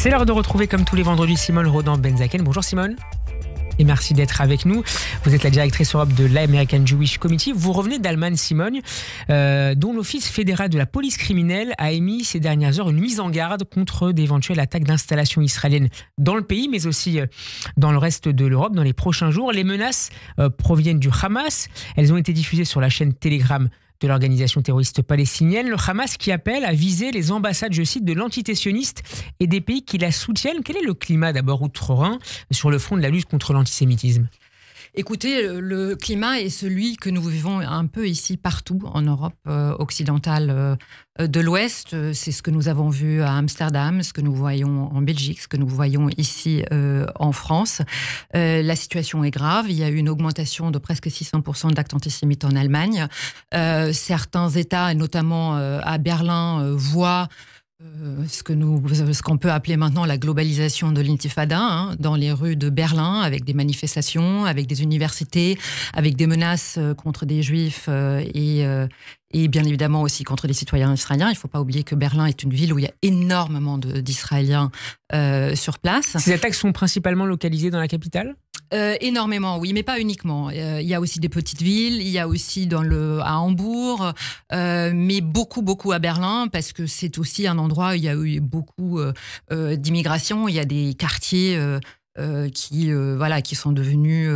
C'est l'heure de retrouver comme tous les vendredis Simone Rodan-Benzaken. Bonjour Simone et merci d'être avec nous. Vous êtes la directrice Europe de l'American Jewish Committee. Vous revenez d'Allemagne, Simone, euh, dont l'Office fédéral de la police criminelle a émis ces dernières heures une mise en garde contre d'éventuelles attaques d'installations israéliennes dans le pays, mais aussi euh, dans le reste de l'Europe dans les prochains jours. Les menaces euh, proviennent du Hamas. Elles ont été diffusées sur la chaîne Telegram de l'organisation terroriste palestinienne, le Hamas qui appelle à viser les ambassades, je cite, de l'entité sioniste et des pays qui la soutiennent. Quel est le climat d'abord outre-Rhin sur le front de la lutte contre l'antisémitisme Écoutez, euh, le climat est celui que nous vivons un peu ici partout en Europe euh, occidentale euh, de l'Ouest. C'est ce que nous avons vu à Amsterdam, ce que nous voyons en Belgique, ce que nous voyons ici en France. la situation est grave. Il y a eu une augmentation de presque 600% d'actes antisémites en Allemagne. certains États, notamment à Berlin, voient euh, ce que nous, ce qu'on peut appeler maintenant la globalisation de l'intifada, hein, dans les rues de Berlin, avec des manifestations, avec des universités, avec des menaces euh, contre des juifs euh, et, et bien évidemment aussi contre les citoyens israéliens. Il ne faut pas oublier que Berlin est une ville où il y a énormément d'Israéliens sur place. Ces attaques sont principalement localisées dans la capitale euh, énormément, oui, mais pas uniquement. Euh, il y a aussi des petites villes, il y a aussi dans le, à Hambourg, euh, mais beaucoup, beaucoup à Berlin, parce que c'est aussi un endroit où il y a eu beaucoup d'immigration. Il y a des quartiers qui, voilà, qui sont devenus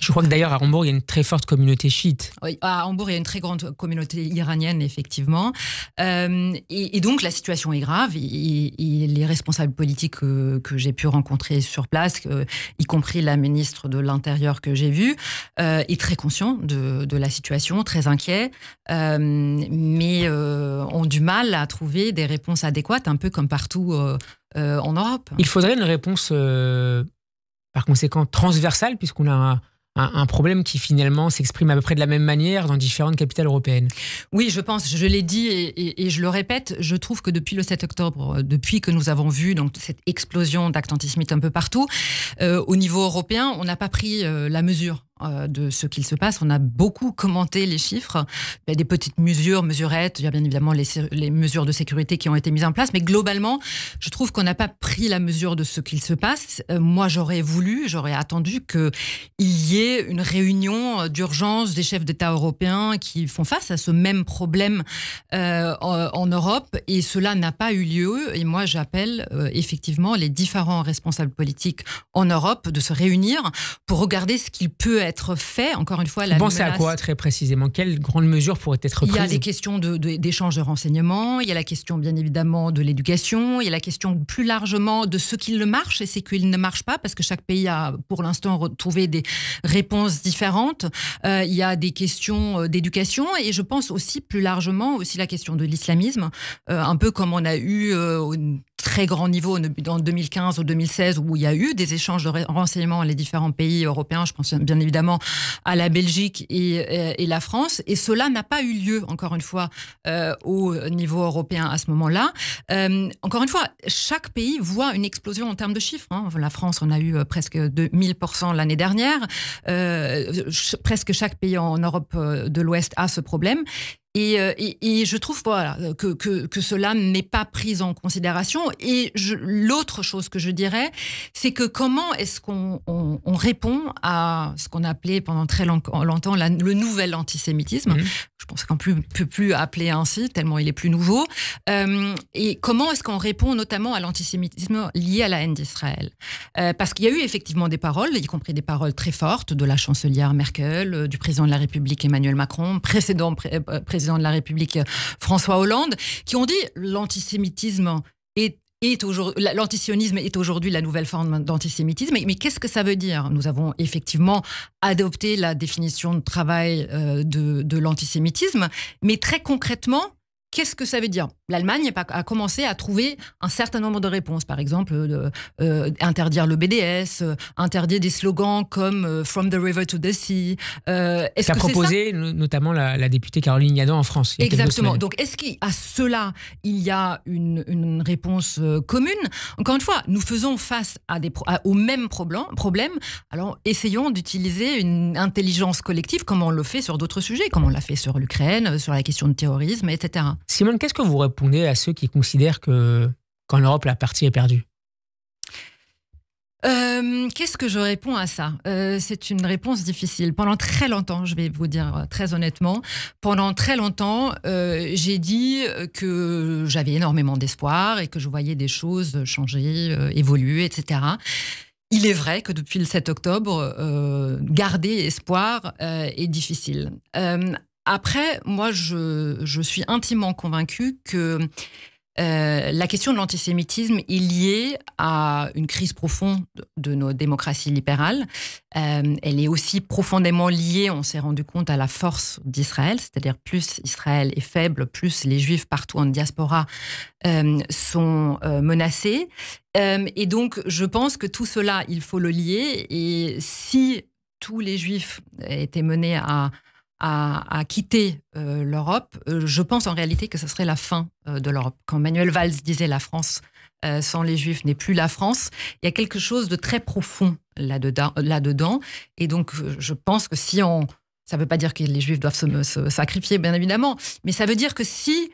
je crois que d'ailleurs à Hambourg, il y a une très forte communauté chiite. Oui, à Hambourg, il y a une très grande communauté iranienne, effectivement. Euh, et, donc la situation est grave. Et, les responsables politiques que, j'ai pu rencontrer sur place, y compris la ministre de l'Intérieur que j'ai vue, euh, est très conscient de, de, la situation, très inquiet, euh, mais ont du mal à trouver des réponses adéquates, un peu comme partout en Europe. Il faudrait une réponse, par conséquent, transversale, puisqu'on a un, problème qui finalement s'exprime à peu près de la même manière dans différentes capitales européennes. Oui, je pense, je l'ai dit et, je le répète, je trouve que depuis le 7 octobre, euh, depuis que nous avons vu donc, cette explosion d'actes antisémites un peu partout, euh, au niveau européen, on n'a pas pris euh, la mesure euh, de ce qu'il se passe. On a beaucoup commenté les chiffres. Il y a des petites mesures, mesurettes. Il y a bien évidemment les, mesures de sécurité qui ont été mises en place. Mais globalement, je trouve qu'on n'a pas pris la mesure de ce qu'il se passe. Euh, moi, j'aurais voulu, j'aurais attendu qu'il y ait une réunion euh, d'urgence des chefs d'État européens qui font face à ce même problème en, Europe. Et cela n'a pas eu lieu. Et moi, j'appelle effectivement les différents responsables politiques en Europe de se réunir pour regarder ce qu'il peut être être fait. Encore une fois, la Vous pensez à quoi très précisément Quelles grandes mesures pourraient être prises Il y a les questions d'échange de, de renseignements, il y a la question bien évidemment de l'éducation, il y a la question plus largement de ce qui le marche et ce qu'il ne marche pas, parce que chaque pays a pour l'instant retrouvé des réponses différentes. Euh, il y a des questions euh, d'éducation et je pense aussi plus largement aussi la question de l'islamisme, euh, un peu comme on a eu très grand niveau dans 2015 ou 2016 où il y a eu des échanges de renseignements les différents pays européens, je pense bien évidemment à la Belgique euh, et, la France, et cela n'a pas eu lieu, encore une fois, euh, au niveau européen à ce moment-là. Euh, encore une fois, chaque pays voit une explosion en termes de chiffres. Hein. La France, on a eu presque 2000% l'année dernière. presque chaque pays en Europe de l'Ouest a ce problème. Euh, et, je trouve que, cela n'est pas pris en considération. Et l'autre chose que je dirais, c'est que comment est-ce qu'on répond à ce qu'on appelait pendant très longtemps le nouvel antisémitisme, mmh je pense qu'on ne peut plus appeler ainsi, tellement il est plus nouveau. Euh, et comment est-ce qu'on répond notamment à l'antisémitisme lié à la haine d'Israël euh, Parce qu'il y a eu effectivement des paroles, y compris des paroles très fortes de la chancelière Merkel, euh, du président de la République Emmanuel Macron, précédent président de la République François Hollande, qui ont dit l'antisémitisme est est l'antisionisme est aujourd'hui la nouvelle forme d'antisémitisme. Mais, qu'est-ce que ça veut dire Nous avons effectivement adopté la définition de travail euh, de l'antisémitisme, mais très concrètement, Qu'est-ce que ça veut dire L'Allemagne a commencé à trouver un certain nombre de réponses. Par exemple, euh, euh, interdire le BDS, euh, interdire des slogans comme From the River to the Sea. est-ce proposé notamment la, députée Caroline Yadon en France. Exactement. Donc, est-ce qu'à cela, il y a une, réponse commune Encore une fois, nous faisons face à des aux mêmes problèmes. Alors, essayons d'utiliser une intelligence collective comme on le fait sur d'autres sujets, comme on l'a fait sur l'Ukraine, sur la question de terrorisme, etc. Simone, qu'est-ce que vous répondez à ceux qui considèrent que qu'en Europe, la partie est perdue euh, Qu'est-ce que je réponds à ça euh, C'est une réponse difficile. Pendant très longtemps, je vais vous dire euh, très honnêtement, pendant très longtemps, j'ai dit que j'avais énormément d'espoir et que je voyais des choses changer, évoluer, etc. Il est vrai que depuis le 7 octobre, garder espoir est difficile. Après, moi, je, suis intimement convaincue que euh, la question de l'antisémitisme est liée à une crise profonde de nos démocraties libérales. Euh, elle est aussi profondément liée, on s'est rendu compte, à la force d'Israël, c'est-à-dire plus Israël est faible, plus les Juifs partout en diaspora euh, sont menacés. et donc, je pense que tout cela, il faut le lier. Et si tous les Juifs étaient menés à à, quitter euh, l'Europe, euh, je pense en réalité que ce serait la fin euh, de l'Europe. Quand Manuel Valls disait la France sans les Juifs n'est plus la France, il y a quelque chose de très profond là-dedans. Là Et donc, je pense que si on... Ça ne veut pas dire que les Juifs doivent se, sacrifier, bien évidemment, mais ça veut dire que si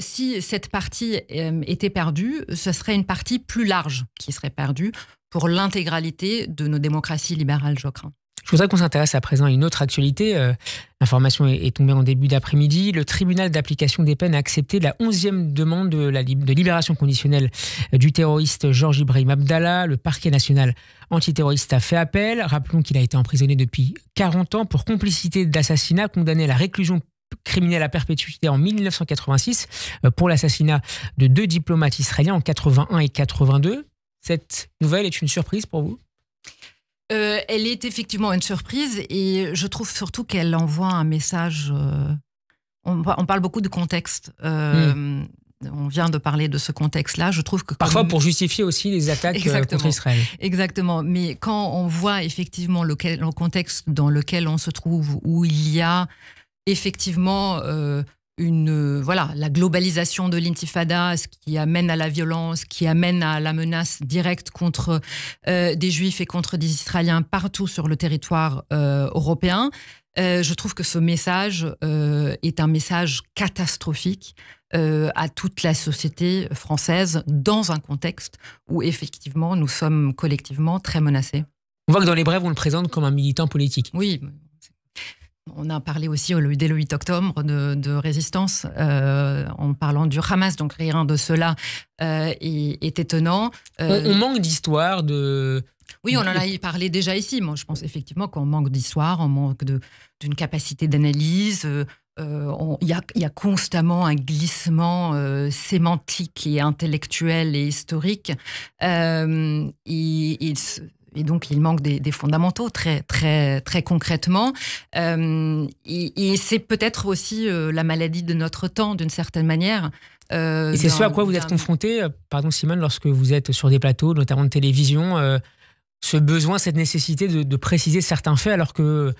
si cette partie était perdue, ce serait une partie plus large qui serait perdue pour l'intégralité de nos démocraties libérales, je crains. Je voudrais qu'on s'intéresse à présent à une autre actualité. Euh, l'information est, tombée en début d'après-midi. Le tribunal d'application des peines a accepté la onzième demande de, libération conditionnelle euh, du terroriste Georges Ibrahim Abdallah. Le parquet national antiterroriste a fait appel. Rappelons qu'il a été emprisonné depuis 40 ans pour complicité d'assassinat, condamné à la réclusion criminelle à perpétuité en 1986 euh, pour l'assassinat de deux diplomates israéliens en 81 et 82. Cette nouvelle est une surprise pour vous euh, elle est effectivement une surprise et je trouve surtout qu'elle envoie un message. Euh, on, parle beaucoup de contexte. Euh, hmm. On vient de parler de ce contexte-là. Je trouve que parfois pour justifier aussi les attaques contre Israël. Exactement. Mais quand on voit effectivement le, contexte dans lequel on se trouve, où il y a effectivement euh, voilà, la globalisation de l'intifada, ce qui amène à la violence, qui amène à la menace directe contre euh, des juifs et contre des Israéliens partout sur le territoire euh, européen. je trouve que ce message est un message catastrophique à toute la société française dans un contexte où effectivement nous sommes collectivement très menacés. On voit que dans les brèves, on le présente comme un militant politique. Oui, on a parlé aussi dès le 8 octobre de, résistance euh, en parlant du Hamas, donc rien de cela euh, est, étonnant. Euh, on, manque d'histoire de. Oui, on en a parlé déjà ici. Moi, je pense effectivement qu'on manque d'histoire, on manque d'une capacité d'analyse. Il y, a constamment un glissement sémantique et intellectuel et historique. et et donc il manque des, fondamentaux très très très concrètement. Euh, et, c'est peut-être aussi euh, la maladie de notre temps d'une certaine manière. Euh, et c'est ce à quoi vous êtes confronté, pardon Simone, lorsque vous êtes sur des plateaux, notamment de télévision, ce besoin, cette nécessité de, préciser certains faits, alors que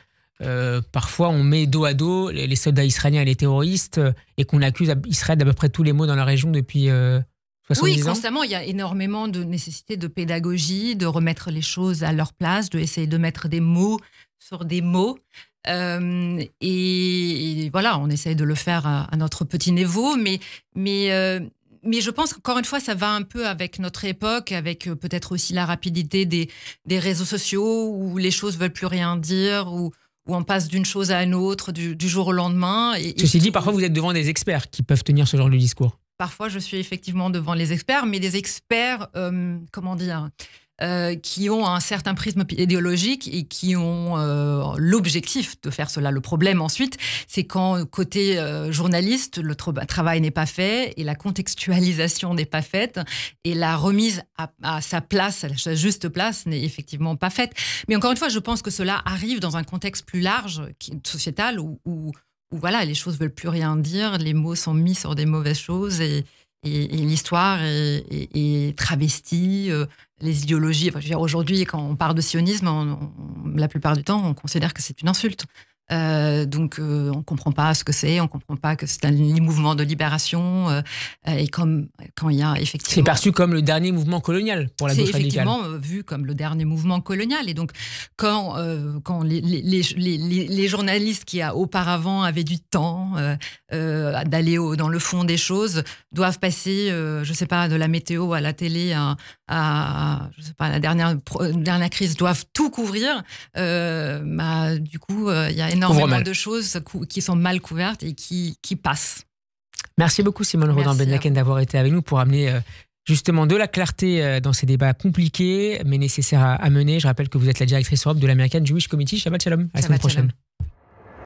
parfois on met dos à dos les, les, soldats israéliens et les terroristes et qu'on accuse Israël d'à peu près tous les maux dans la région depuis oui, constamment, il y a énormément de nécessité de pédagogie, de remettre les choses à leur place, de essayer de mettre des mots sur des mots. Euh, et, voilà, on essaye de le faire à, notre petit niveau, mais, mais, euh, mais je pense qu'encore une fois, ça va un peu avec notre époque, avec euh, peut-être aussi la rapidité des, réseaux sociaux où les choses veulent plus rien dire, où on passe d'une chose à une autre du, jour au lendemain. Et, Ceci dit, parfois vous êtes devant des experts qui peuvent tenir ce genre de discours. Parfois, je suis effectivement devant les experts, mais des experts, euh, comment dire, euh, qui ont un certain prisme idéologique et qui ont euh, l'objectif de faire cela. Le problème ensuite, c'est quand côté journaliste, le travail n'est pas fait et la contextualisation n'est pas faite et la remise à, sa place, à sa juste place, n'est effectivement pas faite. Mais encore une fois, je pense que cela arrive dans un contexte plus large, sociétal, ou... où où voilà, les choses veulent plus rien dire, les mots sont mis sur des mauvaises choses et, et, l'histoire est, travestie, euh, les idéologies. Enfin, aujourd'hui, quand on parle de sionisme, la plupart du temps, on considère que c'est une insulte. Euh, donc, euh, on ne comprend pas ce que c'est, on ne comprend pas que c'est un mouvement de libération. Euh, et comme quand il y a effectivement. C'est perçu comme le dernier mouvement colonial pour la gauche radicale. C'est effectivement vu comme le dernier mouvement colonial. Et donc, quand, quand les, journalistes qui a, auparavant avaient du temps d'aller dans le fond des choses doivent passer, je ne sais pas, de la météo à la télé à, je sais pas, la dernière, dernière crise, doivent tout couvrir, bah, du coup, il y a énormément de choses qui sont mal couvertes et qui, qui passent. Merci beaucoup Simone Rodin-Benyaken d'avoir été avec nous pour amener euh, justement de la clarté euh, dans ces débats compliqués mais nécessaires à, mener. Je rappelle que vous êtes la directrice Europe de l'American Jewish Committee. Shabbat Shalom. À la semaine prochaine.